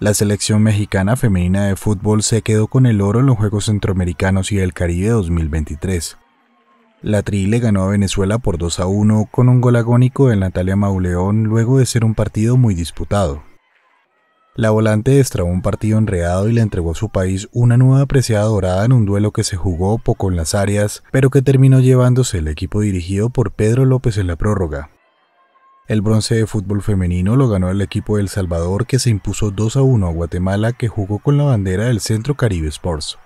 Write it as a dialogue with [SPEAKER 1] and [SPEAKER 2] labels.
[SPEAKER 1] La selección mexicana femenina de fútbol se quedó con el oro en los Juegos Centroamericanos y del Caribe 2023. La Tri le ganó a Venezuela por 2 a 1 con un gol agónico de Natalia Mauleón luego de ser un partido muy disputado. La volante destrabó un partido enredado y le entregó a su país una nueva apreciada dorada en un duelo que se jugó poco en las áreas, pero que terminó llevándose el equipo dirigido por Pedro López en la prórroga. El bronce de fútbol femenino lo ganó el equipo de El Salvador que se impuso 2 a 1 a Guatemala que jugó con la bandera del Centro Caribe Sports.